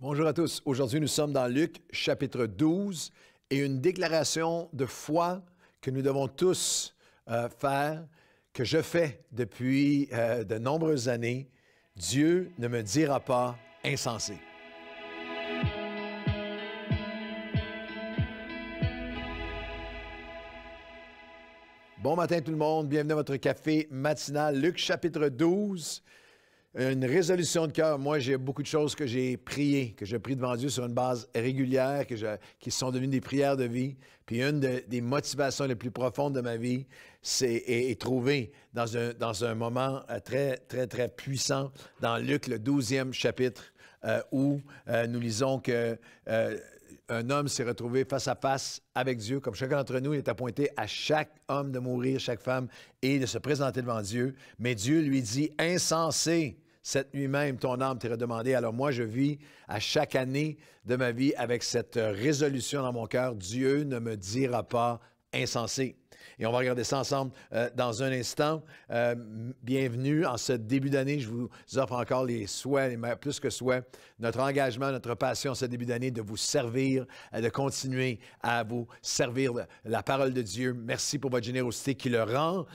Bonjour à tous. Aujourd'hui, nous sommes dans Luc chapitre 12 et une déclaration de foi que nous devons tous euh, faire, que je fais depuis euh, de nombreuses années. Dieu ne me dira pas insensé. Bon matin tout le monde, bienvenue à votre café matinal Luc chapitre 12 une résolution de cœur. Moi, j'ai beaucoup de choses que j'ai priées, que j'ai pris devant Dieu sur une base régulière, que qui sont devenues des prières de vie. Puis une des motivations les plus profondes de ma vie, c'est est, trouvée dans un, dans un moment euh, très, très, très puissant dans Luc, le 12e chapitre, euh, où euh, nous lisons que un homme s'est retrouvé face à face avec Dieu, comme chacun d'entre nous, il est appointé à chaque homme de mourir, chaque femme, et de se présenter devant Dieu. Mais Dieu lui dit, insensé, cette nuit même, ton âme t'est redemandée. Alors moi, je vis à chaque année de ma vie avec cette résolution dans mon cœur, Dieu ne me dira pas insensé. Et on va regarder ça ensemble euh, dans un instant. Euh, bienvenue en ce début d'année. Je vous offre encore les souhaits, les, plus que souhaits, notre engagement, notre passion ce début d'année de vous servir, euh, de continuer à vous servir la parole de Dieu. Merci pour votre générosité qui le rend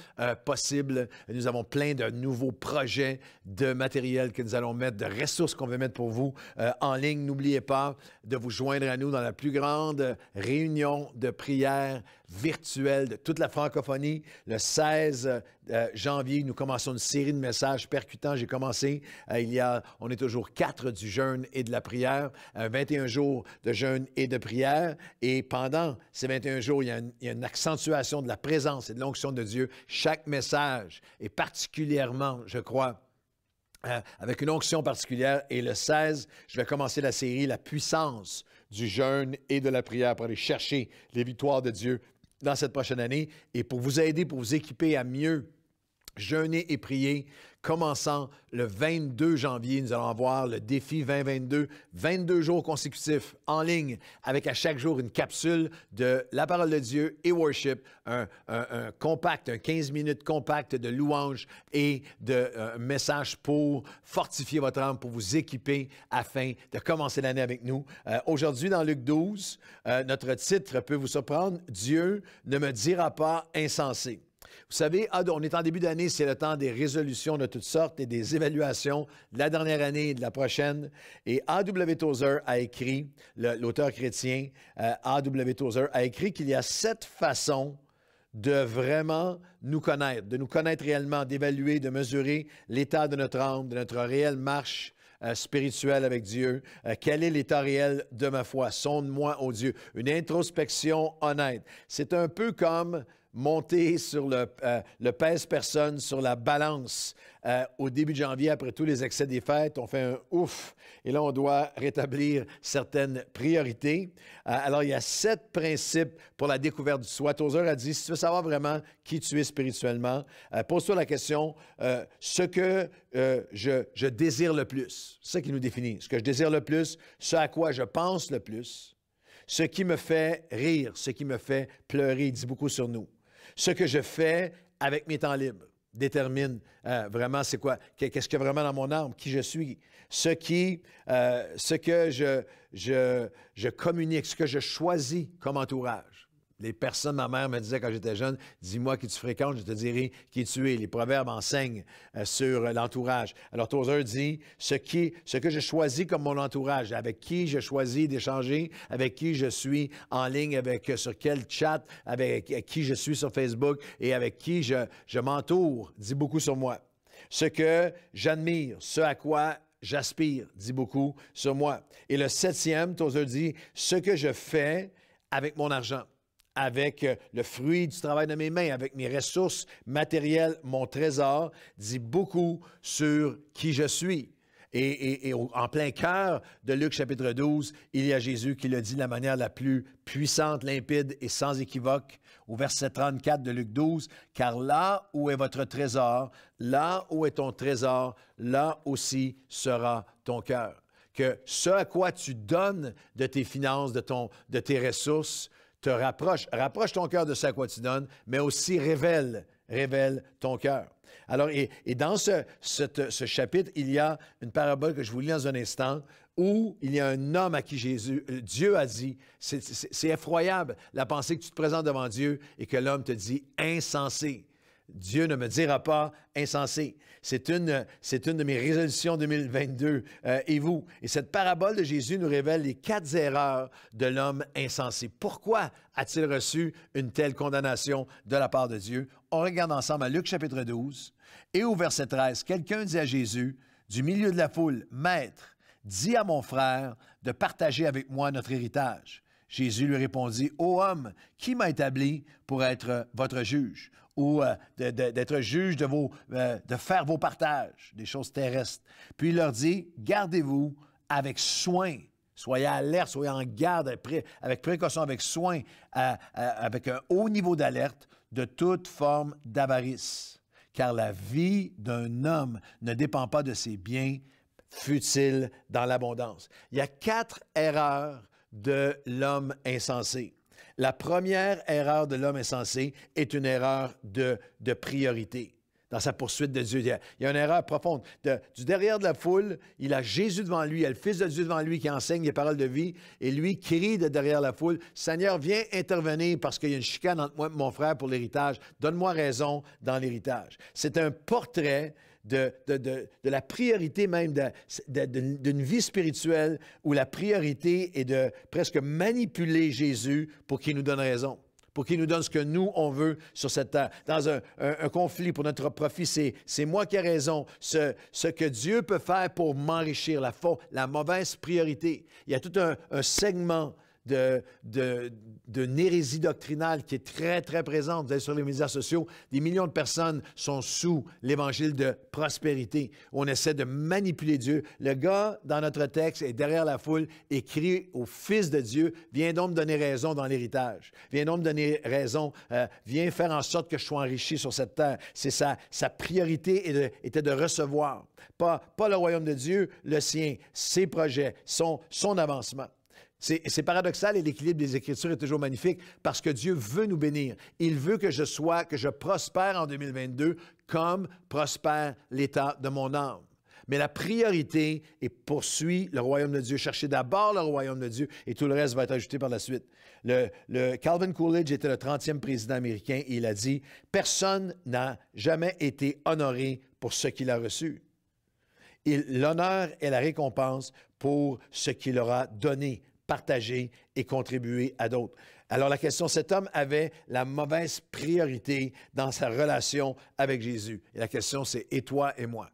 possible. Nous avons plein de nouveaux projets de matériel que nous allons mettre, de ressources qu'on veut mettre pour vous en ligne. N'oubliez pas de vous joindre à nous dans la plus grande réunion de prière virtuelle de toute la francophonie. Le 16 euh, euh, janvier, nous commençons une série de messages percutants. J'ai commencé euh, il y a, on est toujours quatre du jeûne et de la prière, 21 jours de jeûne et de prière. Et pendant ces 21 jours, il y a une, accentuation de la présence et de l'onction de Dieu. Chaque message est particulièrement, je crois, avec une onction particulière. Et le 16, je vais commencer la série La puissance du jeûne et de la prière pour aller chercher les victoires de Dieu dans cette prochaine année et pour vous aider, pour vous équiper à mieux jeûner et prier, commençant le 22 janvier. Nous allons avoir le défi 2022, 22 jours consécutifs en ligne, avec à chaque jour une capsule de la parole de Dieu et worship, un, compact, un 15 minutes compact de louanges et de euh, messages pour fortifier votre âme, pour vous équiper afin de commencer l'année avec nous. Euh, aujourd'hui, dans Luc 12, euh, notre titre peut vous surprendre, Dieu ne me dira pas insensé. Vous savez, ah, on est en début d'année, c'est le temps des résolutions de toutes sortes et des évaluations de la dernière année et de la prochaine. Et A.W. Tozer a écrit, l'auteur chrétien euh, A.W. Tozer a écrit qu'il y a sept façons de vraiment nous connaître, de nous connaître réellement, d'évaluer, de mesurer l'état de notre âme, de notre réelle marche euh, spirituelle avec Dieu. Euh, quel est l'état réel de ma foi? Sonde-moi, au Dieu. Une introspection honnête. C'est un peu comme monter sur le, euh, le pèse-personne, sur la balance. Euh, au début de janvier, après tous les excès des fêtes, on fait un ouf. Et là, on doit rétablir certaines priorités. Euh, alors, il y a sept principes pour la découverte du soi. Tozer a dit, si tu veux savoir vraiment qui tu es spirituellement, pose-toi la question, ce que je, je désire le plus. ce qui nous définit. Ce que je désire le plus, ce à quoi je pense le plus, ce qui me fait rire, ce qui me fait pleurer, dit beaucoup sur nous. Ce que je fais avec mes temps libres détermine euh, vraiment c'est quoi, qu'est-ce qu'il y a vraiment dans mon âme, qui je suis, ce, qui, euh, ce que je communique, ce que je choisis comme entourage. Les personnes, ma mère me disait quand j'étais jeune, dis-moi qui tu fréquentes, je te dirai qui tu es. Les proverbes enseignent euh, sur euh, l'entourage. Alors Tozer dit, ce, qui, ce que je choisis comme mon entourage, avec qui je choisis d'échanger, avec qui je suis en ligne, avec euh, sur quel chat, avec, qui je suis sur Facebook et avec qui je, je m'entoure, dit beaucoup sur moi. Ce que j'admire, ce à quoi j'aspire, dit beaucoup sur moi. Et le septième, Tozer dit, ce que je fais avec mon argent avec euh, le fruit du travail de mes mains, avec mes ressources matérielles, mon trésor, dit beaucoup sur qui je suis. Et, en plein cœur de Luc chapitre 12, il y a Jésus qui le dit de la manière la plus puissante, limpide et sans équivoque au verset 34 de Luc 12, car là où est votre trésor, là où est ton trésor, là aussi sera ton cœur. Que ce à quoi tu donnes de tes finances, de, ton, de tes ressources, te rapproche, rapproche ton cœur de ce à quoi tu donnes, mais aussi révèle, révèle ton cœur. Alors, et, dans ce, ce, chapitre, il y a une parabole que je vous lis dans un instant où il y a un homme à qui Jésus, euh, Dieu a dit, c'est effroyable la pensée que tu te présentes devant Dieu et que l'homme te dit insensé. Dieu ne me dira pas insensé. C'est une, de mes résolutions 2022. Euh, et vous? Et cette parabole de Jésus nous révèle les quatre erreurs de l'homme insensé. Pourquoi a-t-il reçu une telle condamnation de la part de Dieu? On regarde ensemble à Luc chapitre 12 et au verset 13. Quelqu'un dit à Jésus, du milieu de la foule, Maître, dis à mon frère de partager avec moi notre héritage. Jésus lui répondit, Ô homme, qui m'a établi pour être votre juge? ou euh, d'être juge de, vos, euh, de faire vos partages, des choses terrestres. Puis il leur dit, gardez-vous avec soin. Soyez alerte, soyez en garde, avec précaution, avec soin, euh, avec un haut niveau d'alerte de toute forme d'avarice. Car la vie d'un homme ne dépend pas de ses biens, futiles dans l'abondance. Il y a quatre erreurs de l'homme insensé. La première erreur de l'homme insensé est une erreur de, de priorité dans sa poursuite de Dieu. Il y a, une erreur profonde. du derrière de la foule, il a Jésus devant lui, il a le Fils de Dieu devant lui qui enseigne les paroles de vie, et lui crie de derrière la foule, Seigneur, viens intervenir parce qu'il y a une chicane entre moi et mon frère pour l'héritage. Donne-moi raison dans l'héritage. C'est un portrait de, la priorité même d'une vie spirituelle où la priorité est de presque manipuler Jésus pour qu'il nous donne raison pour qu'il nous donne ce que nous, on veut sur cette terre. Dans un, conflit pour notre profit, c'est moi qui ai raison. Ce, ce, que Dieu peut faire pour m'enrichir, la, la mauvaise priorité. Il y a tout un segment de, de, doctrinale qui est très, très présente. Vous allez sur les médias sociaux, des millions de personnes sont sous l'évangile de prospérité. On essaie de manipuler Dieu. Le gars, dans notre texte, est derrière la foule et crie au Fils de Dieu, viens donc me donner raison dans l'héritage. Viens donc me donner raison. Euh, viens faire en sorte que je sois enrichi sur cette terre. C'est sa, sa priorité était de, recevoir. Pas, pas le royaume de Dieu, le sien, ses projets, son avancement. C'est paradoxal et l'équilibre des Écritures est toujours magnifique parce que Dieu veut nous bénir. Il veut que je sois, que je prospère en 2022 comme prospère l'état de mon âme. Mais la priorité est poursuivre le royaume de Dieu. Cherchez d'abord le royaume de Dieu et tout le reste va être ajouté par la suite. Le, Calvin Coolidge était le 30e président américain et il a dit Personne n'a jamais été honoré pour ce qu'il a reçu. L'honneur est la récompense pour ce qu'il aura donné, partager et contribuer à d'autres. Alors la question, cet homme avait la mauvaise priorité dans sa relation avec Jésus. Et la question, c'est, et toi et moi?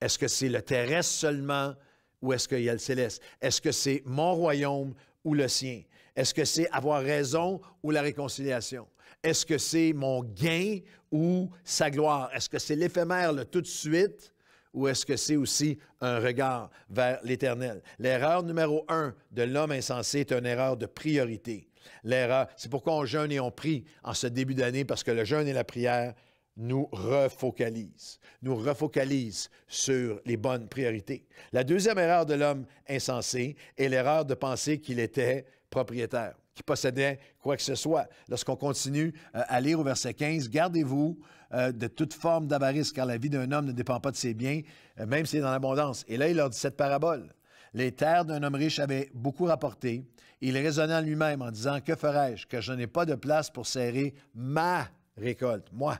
Est-ce que c'est le terrestre seulement ou est-ce qu'il y a le céleste? Est-ce que c'est mon royaume ou le sien? Est-ce que c'est avoir raison ou la réconciliation? Est-ce que c'est mon gain ou sa gloire? Est-ce que c'est l'éphémère, le tout de suite, ou est-ce que c'est aussi un regard vers l'Éternel? L'erreur numéro un de l'homme insensé est une erreur de priorité. L'erreur, c'est pourquoi on jeûne et on prie en ce début d'année, parce que le jeûne et la prière nous refocalisent, nous refocalisent sur les bonnes priorités. La deuxième erreur de l'homme insensé est l'erreur de penser qu'il était propriétaire, qu'il possédait quoi que ce soit. Lorsqu'on continue euh, à lire au verset 15, gardez-vous euh, de toute forme d'avarice, car la vie d'un homme ne dépend pas de ses biens, euh, même s'il est dans l'abondance. Et là, il leur dit cette parabole. Les terres d'un homme riche avaient beaucoup rapporté. Il raisonnait en lui-même en disant, que ferai-je, que je n'ai pas de place pour serrer ma récolte, moi.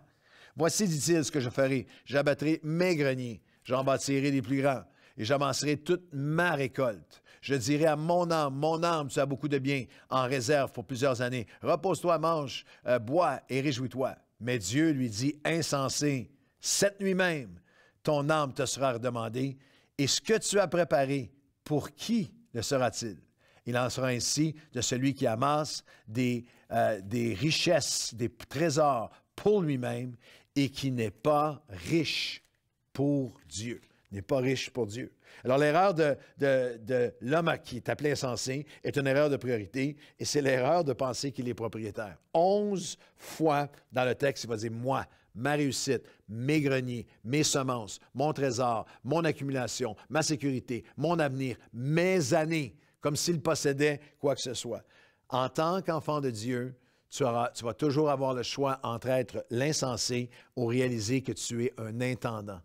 Voici, dit-il, ce que je ferai. J'abattrai mes greniers, j'en bâtirai des plus grands, et j'avancerai toute ma récolte. Je dirai à mon âme, mon âme, tu as beaucoup de biens en réserve pour plusieurs années. Repose-toi, mange, euh, bois et réjouis-toi. Mais Dieu lui dit, insensé, cette nuit même, ton âme te sera redemandée, et ce que tu as préparé, pour qui le sera-t-il? Il en sera ainsi de celui qui amasse des, euh, des richesses, des trésors pour lui-même et qui n'est pas riche pour Dieu. N'est pas riche pour Dieu. Alors, l'erreur de, de, de l'homme qui est appelé insensé est une erreur de priorité et c'est l'erreur de penser qu'il est propriétaire. Onze fois dans le texte, il va dire Moi, ma réussite, mes greniers, mes semences, mon trésor, mon accumulation, ma sécurité, mon avenir, mes années, comme s'il possédait quoi que ce soit. En tant qu'enfant de Dieu, tu, auras, tu vas toujours avoir le choix entre être l'insensé ou réaliser que tu es un intendant.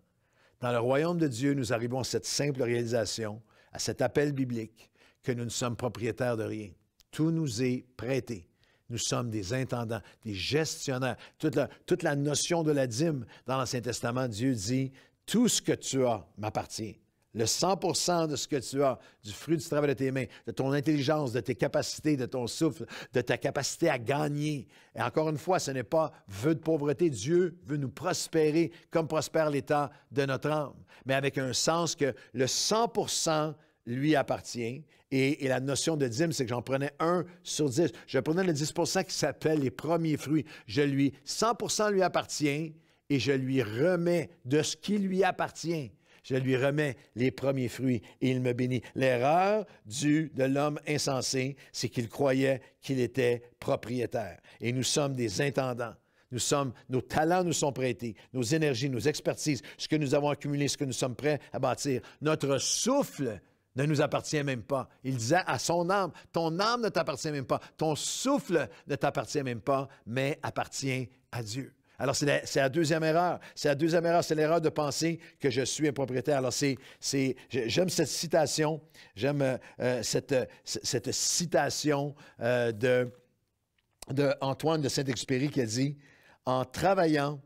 Dans le royaume de Dieu, nous arrivons à cette simple réalisation, à cet appel biblique, que nous ne sommes propriétaires de rien. Tout nous est prêté. Nous sommes des intendants, des gestionnaires. Toute la, notion de la dîme dans l'Ancien Testament, Dieu dit, tout ce que tu as m'appartient le 100 de ce que tu as, du fruit du travail de tes mains, de ton intelligence, de tes capacités, de ton souffle, de ta capacité à gagner. Et encore une fois, ce n'est pas vœu de pauvreté. Dieu veut nous prospérer comme prospère l'état de notre âme, mais avec un sens que le 100 lui appartient. Et, la notion de dîme, c'est que j'en prenais un sur dix. Je prenais le 10 qui s'appelle les premiers fruits. Je lui, 100 lui appartient et je lui remets de ce qui lui appartient je lui remets les premiers fruits et il me bénit. L'erreur du, de l'homme insensé, c'est qu'il croyait qu'il était propriétaire. Et nous sommes des intendants. Nous sommes, nos talents nous sont prêtés, nos énergies, nos expertises, ce que nous avons accumulé, ce que nous sommes prêts à bâtir. Notre souffle ne nous appartient même pas. Il disait à son âme, ton âme ne t'appartient même pas, ton souffle ne t'appartient même pas, mais appartient à Dieu. Alors, c'est la, deuxième erreur. C'est la deuxième erreur. C'est l'erreur de penser que je suis un propriétaire. Alors, c'est, j'aime cette citation. J'aime euh, euh, cette, citation euh, de, Antoine de Saint-Exupéry qui a dit En travaillant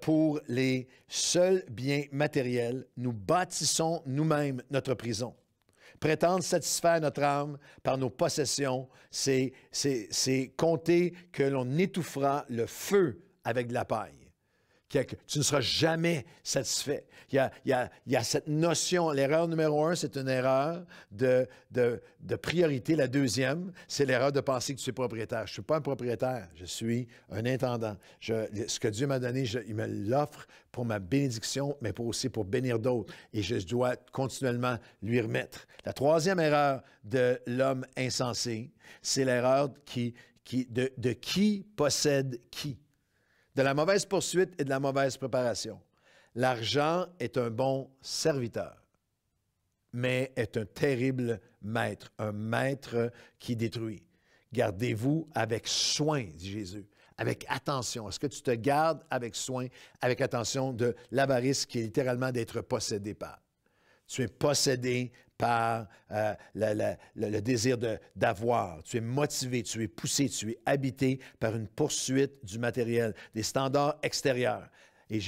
pour les seuls biens matériels, nous bâtissons nous-mêmes notre prison. Prétendre satisfaire notre âme par nos possessions, c'est compter que l'on étouffera le feu avec de la paille. Tu ne seras jamais satisfait. Il y a, cette notion, l'erreur numéro un, c'est une erreur de, de, priorité. La deuxième, c'est l'erreur de penser que tu es propriétaire. Je ne suis pas un propriétaire, je suis un intendant. Je, ce que Dieu m'a donné, il me l'offre pour ma bénédiction, mais aussi pour bénir d'autres. Et je dois continuellement lui remettre. La troisième erreur de l'homme insensé, c'est l'erreur qui, qui, de, de qui possède qui de la mauvaise poursuite et de la mauvaise préparation. L'argent est un bon serviteur, mais est un terrible maître, un maître qui détruit. Gardez-vous avec soin, dit Jésus, avec attention. Est-ce que tu te gardes avec soin, avec attention de l'avarice qui est littéralement d'être possédé par? Tu es possédé par euh, le, désir d'avoir. Tu es motivé, tu es poussé, tu es habité par une poursuite du matériel, des standards extérieurs. Et,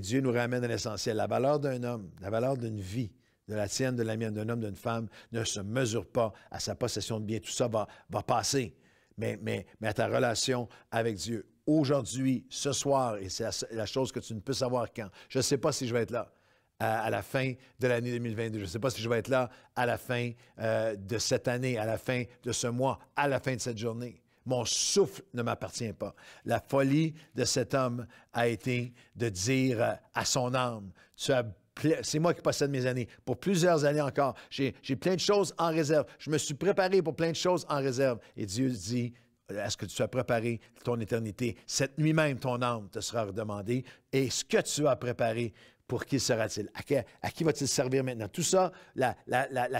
Dieu nous ramène à l'essentiel. La valeur d'un homme, la valeur d'une vie, de la tienne, de la mienne, d'un homme, d'une femme, ne se mesure pas à sa possession de biens. Tout ça va, va passer, mais, mais, mais à ta relation avec Dieu. Aujourd'hui, ce soir, et c'est la, la chose que tu ne peux savoir quand. Je ne sais pas si je vais être là à, la fin de l'année 2022. Je ne sais pas si je vais être là à la fin euh, de cette année, à la fin de ce mois, à la fin de cette journée. Mon souffle ne m'appartient pas. La folie de cet homme a été de dire euh, à son âme, tu as c'est moi qui possède mes années. Pour plusieurs années encore, j'ai plein de choses en réserve. Je me suis préparé pour plein de choses en réserve. Et Dieu dit, est-ce que tu as préparé ton éternité? Cette nuit même, ton âme te sera redemandée. Et ce que tu as préparé pour qui sera-t-il? À, qui va-t-il servir maintenant? Tout ça, la,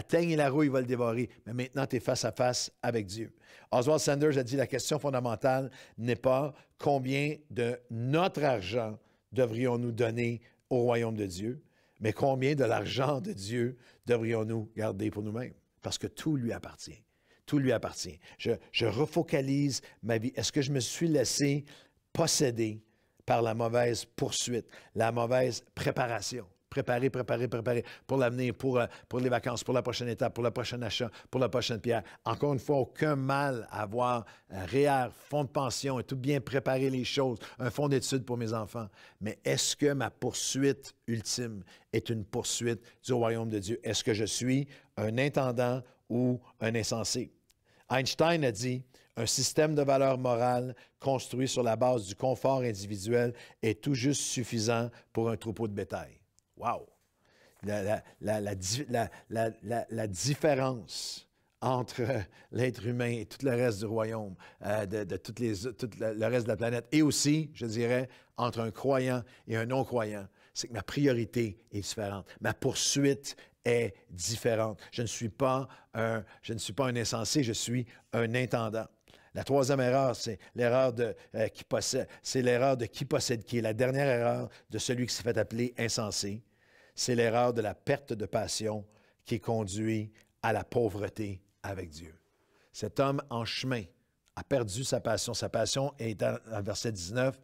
teigne et la rouille vont le dévorer, mais maintenant tu es face à face avec Dieu. Oswald Sanders a dit la question fondamentale n'est pas combien de notre argent devrions-nous donner au royaume de Dieu, mais combien de l'argent de Dieu devrions-nous garder pour nous-mêmes? Parce que tout lui appartient. Tout lui appartient. je refocalise ma vie. Est-ce que je me suis laissé posséder par la mauvaise poursuite, la mauvaise préparation. Préparer, préparer, préparer pour l'avenir, pour, euh, pour les vacances, pour la prochaine étape, pour la prochaine achat, pour la prochaine pierre. Encore une fois, aucun mal à avoir REER, e fonds de pension et tout bien préparer les choses, un fonds d'études pour mes enfants. Mais est-ce que ma poursuite ultime est une poursuite du royaume de Dieu? Est-ce que je suis un intendant ou un insensé? Einstein a dit Un système de valeurs morales construit sur la base du confort individuel est tout juste suffisant pour un troupeau de bétail. Wow! La, différence entre l'être humain et tout le reste du royaume, euh, de, tout le reste de la planète, et aussi, je dirais, entre un croyant et un non-croyant c'est que ma priorité est différente. Ma poursuite est différente. Je ne suis pas un, je ne suis pas un insensé, je suis un intendant. La troisième erreur, c'est l'erreur de euh, qui possède, c'est l'erreur de qui possède qui est la dernière erreur de celui qui s'est fait appeler insensé. C'est l'erreur de la perte de passion qui conduit à la pauvreté avec Dieu. Cet homme en chemin a perdu sa passion. Sa passion est en verset 19,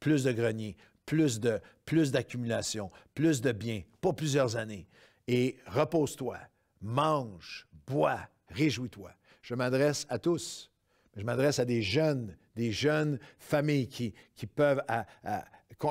plus de grenier, plus de plus d'accumulation, plus de biens, pour plusieurs années. Et repose-toi, mange, bois, réjouis-toi. Je m'adresse à tous. Je m'adresse à des jeunes, des jeunes familles qui, qui peuvent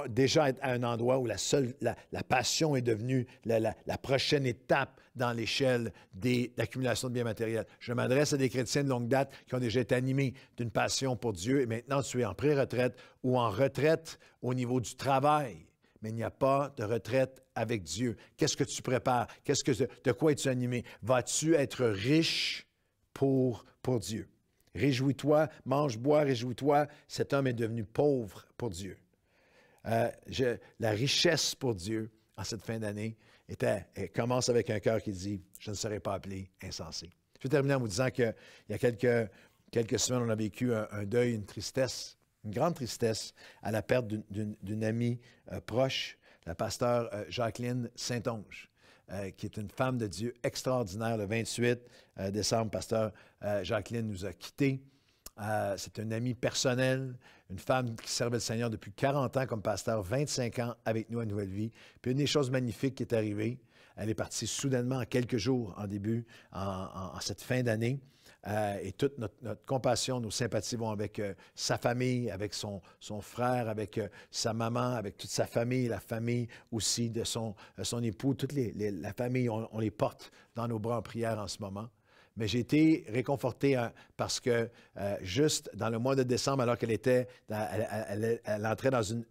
déjà être à un endroit où la, seule, la, passion est devenue la, prochaine étape dans l'échelle d'accumulation de biens matériels. Je m'adresse à des chrétiens de longue date qui ont déjà été animés d'une passion pour Dieu et maintenant tu es en pré-retraite ou en retraite au niveau du travail. Mais il n'y a pas de retraite avec Dieu. Qu'est-ce que tu prépares? Qu'est-ce que, de quoi es-tu animé? Vas-tu être riche pour, pour Dieu? Réjouis-toi, mange, bois, réjouis-toi. Cet homme est devenu pauvre pour Dieu. Euh, la richesse pour Dieu en cette fin d'année était, commence avec un cœur qui dit Je ne serai pas appelé insensé. Je vais terminer en vous disant qu'il y a quelques, quelques semaines, on a vécu un, deuil, une tristesse, une grande tristesse à la perte d'une amie euh, proche, la pasteur euh, Jacqueline Saint-Onge. Euh, qui est une femme de Dieu extraordinaire. Le 28 euh, décembre, pasteur euh, Jacqueline nous a quittés. c'est une amie personnelle, une femme qui servait le Seigneur depuis 40 ans comme pasteur, 25 ans avec nous à Nouvelle Vie. Puis une des choses magnifiques qui est arrivée, elle est partie soudainement en quelques jours en début, en cette fin d'année. Euh, et toute notre, compassion, nos sympathies vont avec euh, sa famille, avec son, frère, avec euh, sa maman, avec toute sa famille, la famille aussi de son, époux, toute la famille, on les porte dans nos bras en prière en ce moment. Mais j'ai été réconforté hein, parce que euh, juste dans le mois de décembre, alors qu'elle était, elle, elle, entrait dans une,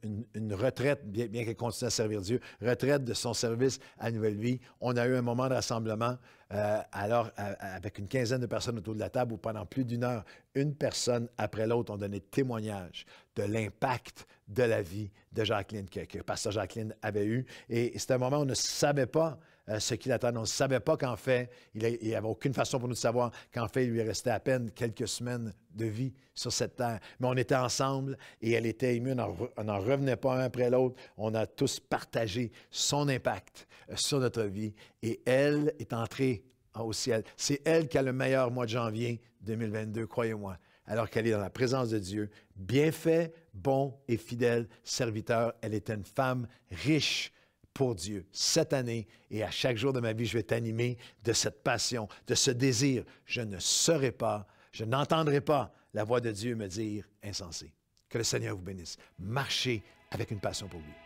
retraite, bien, bien qu'elle continue à servir Dieu, retraite de son service à Nouvelle Vie. On a eu un moment de rassemblement, euh, alors euh, avec une quinzaine de personnes autour de la table où pendant plus d'une heure, une personne après l'autre ont donné témoignage de l'impact de la vie de Jacqueline que, passage Pasteur Jacqueline avait eu. Et c'était un moment où on ne savait pas euh, ce qu'il attendait. On ne savait pas qu'en fait, il n'y avait aucune façon pour nous de savoir qu'en fait, il lui restait à peine quelques semaines de vie sur cette terre. Mais on était ensemble et elle était émue. On n'en revenait pas un après l'autre. On a tous partagé son impact euh, sur notre vie et elle est entrée au ciel. C'est elle qui a le meilleur mois de janvier 2022, croyez-moi alors qu'elle est dans la présence de Dieu. Bien fait, bon et fidèle serviteur, elle est une femme riche pour Dieu cette année et à chaque jour de ma vie, je vais t'animer de cette passion, de ce désir. Je ne serai pas, je n'entendrai pas la voix de Dieu me dire insensé. Que le Seigneur vous bénisse. Marchez avec une passion pour lui.